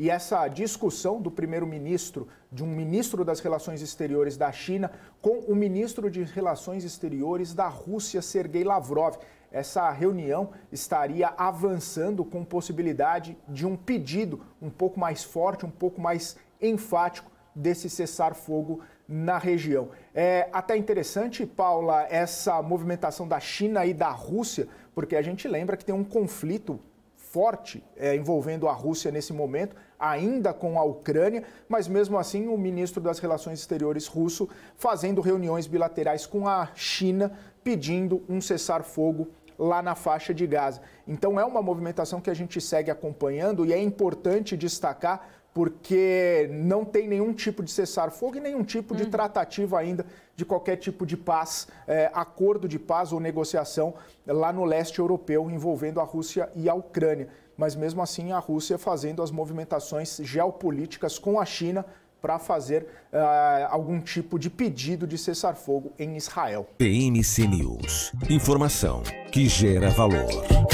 e essa discussão do primeiro-ministro, de um ministro das Relações Exteriores da China, com o ministro de Relações Exteriores da Rússia, Sergei Lavrov. Essa reunião estaria avançando com possibilidade de um pedido um pouco mais forte, um pouco mais enfático desse cessar-fogo na região. É até interessante, Paula, essa movimentação da China e da Rússia, porque a gente lembra que tem um conflito forte é, envolvendo a Rússia nesse momento, ainda com a Ucrânia, mas mesmo assim o ministro das Relações Exteriores russo fazendo reuniões bilaterais com a China, pedindo um cessar-fogo lá na faixa de Gaza. Então é uma movimentação que a gente segue acompanhando e é importante destacar porque não tem nenhum tipo de cessar-fogo e nenhum tipo de hum. tratativa ainda de qualquer tipo de paz, eh, acordo de paz ou negociação lá no leste europeu envolvendo a Rússia e a Ucrânia. Mas mesmo assim, a Rússia fazendo as movimentações geopolíticas com a China para fazer uh, algum tipo de pedido de cessar-fogo em Israel. PMC News. Informação que gera valor.